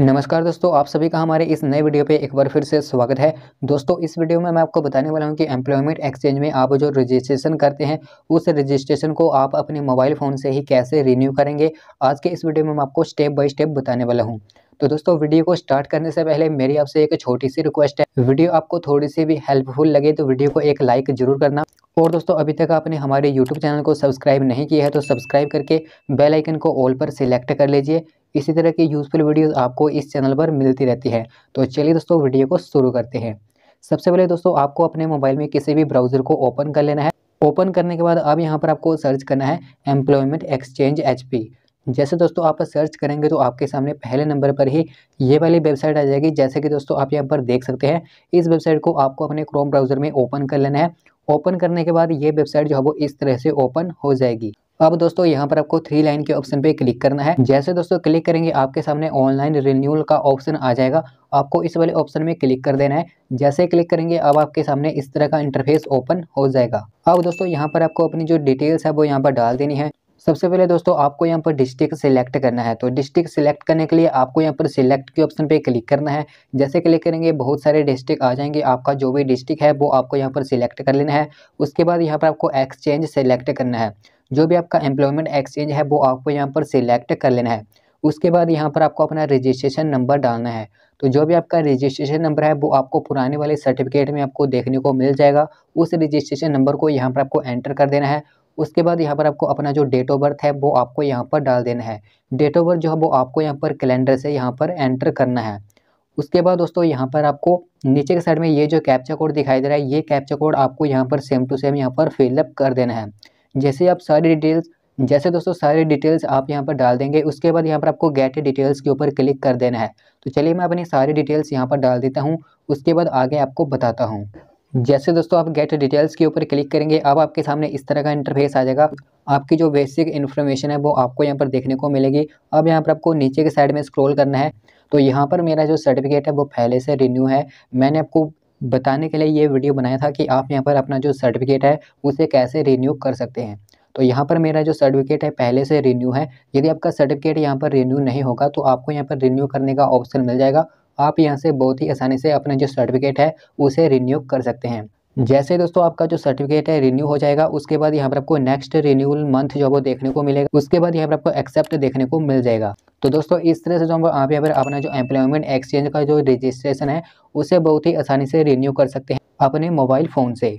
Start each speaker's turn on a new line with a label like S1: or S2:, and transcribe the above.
S1: नमस्कार दोस्तों आप सभी का हमारे इस नए वीडियो पे एक बार फिर से स्वागत है दोस्तों इस वीडियो में मैं आपको बताने वाला हूँ कि एम्प्लॉयमेंट एक्सचेंज में आप जो रजिस्ट्रेशन करते हैं उस रजिस्ट्रेशन को आप अपने मोबाइल फ़ोन से ही कैसे रिन्यू करेंगे आज के इस वीडियो में मैं आपको स्टेप बाय स्टेप बताने वाला हूँ तो दोस्तों वीडियो को स्टार्ट करने से पहले मेरी आपसे एक छोटी सी रिक्वेस्ट है वीडियो आपको थोड़ी सी भी हेल्पफुल लगे तो वीडियो को एक लाइक जरूर करना और दोस्तों अभी तक आपने हमारे YouTube चैनल को सब्सक्राइब नहीं किया है तो सब्सक्राइब करके बेल आइकन को ऑल पर सिलेक्ट कर लीजिए इसी तरह की यूज़फुल वीडियोस आपको इस चैनल पर मिलती रहती है तो चलिए दोस्तों वीडियो को शुरू करते हैं सबसे पहले दोस्तों आपको अपने मोबाइल में किसी भी ब्राउज़र को ओपन कर लेना है ओपन करने के बाद अब यहाँ पर आपको सर्च करना है एम्प्लॉयमेंट एक्सचेंज एच जैसे दोस्तों आप सर्च करेंगे तो आपके सामने पहले नंबर पर ही ये वाली वेबसाइट आ जाएगी जैसे कि दोस्तों आप यहाँ पर देख सकते हैं इस वेबसाइट को आपको अपने क्रोम ब्राउज़र में ओपन कर लेना है ओपन करने के बाद ये वेबसाइट जो है वो इस तरह से ओपन हो जाएगी अब दोस्तों यहाँ पर आपको थ्री लाइन के ऑप्शन पे क्लिक करना है जैसे दोस्तों क्लिक करेंगे आपके सामने ऑनलाइन रिन्यूअल का ऑप्शन आ जाएगा आपको इस वाले ऑप्शन में क्लिक कर देना है जैसे क्लिक करेंगे अब आपके सामने इस तरह का इंटरफेस ओपन हो जाएगा अब दोस्तों यहाँ पर आपको अपनी जो डिटेल्स है वो यहाँ पर डाल देनी है सबसे पहले दोस्तों आपको यहाँ पर डिस्ट्रिक्ट सिलेक्ट करना है तो डिस्ट्रिक्ट सिलेक्ट करने के लिए आपको यहाँ पर सिलेक्ट के ऑप्शन पे क्लिक करना है जैसे क्लिक करेंगे बहुत सारे डिस्ट्रिक्ट आ जाएंगे आपका जो भी डिस्ट्रिक्ट है वो आपको यहाँ पर सिलेक्ट कर लेना है उसके बाद यहाँ पर आपको एक्सचेंज सेलेक्ट करना है जो भी आपका एम्प्लॉयमेंट एक्सचेंज है वो आपको यहाँ पर सिलेक्ट कर लेना है उसके बाद यहाँ पर आपको अपना रजिस्ट्रेशन नंबर डालना है तो जो भी आपका रजिस्ट्रेशन नंबर है वो आपको पुराने वाले सर्टिफिकेट में आपको देखने को मिल जाएगा उस रजिस्ट्रेशन नंबर को यहाँ पर आपको एंटर कर देना है उसके बाद यहाँ पर आपको अपना जो डेट ऑफ बर्थ है वो आपको यहाँ पर डाल देना है डेट ऑफ बर्थ जो है वो आपको यहाँ पर कैलेंडर से यहाँ पर एंटर करना है उसके बाद दोस्तों यहाँ पर आपको नीचे के साइड में ये जो कैप्चा कोड दिखाई दे रहा है ये कैप्चा कोड आपको यहाँ पर सेम टू सेम यहाँ पर फिलअप कर देना है जैसे आप सारी डिटेल्स जैसे दोस्तों सारी डिटेल्स आप यहाँ पर डाल देंगे उसके बाद यहाँ पर आपको गेट डिटेल्स के ऊपर क्लिक कर देना है तो चलिए मैं अपनी सारी डिटेल्स यहाँ पर डाल देता हूँ उसके बाद आगे आपको बताता हूँ जैसे दोस्तों आप गेट डिटेल्स के ऊपर क्लिक करेंगे अब आपके सामने इस तरह का इंटरफेस आ जाएगा आपकी जो बेसिक इन्फॉर्मेशन है वो आपको यहाँ पर देखने को मिलेगी अब यहाँ पर आपको नीचे के साइड में स्क्रॉल करना है तो यहाँ पर मेरा जो सर्टिफिकेट है वो पहले से रिन्यू है मैंने आपको बताने के लिए ये वीडियो बनाया था कि आप यहाँ पर अपना जो सर्टिफिकेट है उसे कैसे रिन्यू कर सकते हैं तो यहाँ पर मेरा जो सर्टिफिकेट है पहले से रिन्यू है यदि आपका सर्टिफिकेट यहाँ पर रिन्यू नहीं होगा तो आपको यहाँ पर रिन्यू करने का ऑप्शन मिल जाएगा आप यहाँ से बहुत ही आसानी से अपना जो सर्टिफिकेट है उसे रिन्यू कर सकते हैं जैसे दोस्तों आपका जो सर्टिफिकेट है रिन्यू हो जाएगा उसके बाद यहाँ पर आपको नेक्स्ट रिन्यूअल मंथ जो वो देखने को मिलेगा उसके बाद यहाँ पर आपको एक्सेप्ट देखने को मिल जाएगा तो दोस्तों इस तरह से जो हम आप यहाँ पर अपना जो एम्प्लॉयमेंट एक्सचेंज का जो रजिस्ट्रेशन है उसे बहुत ही आसानी से रिन्यू कर सकते हैं अपने मोबाइल फ़ोन से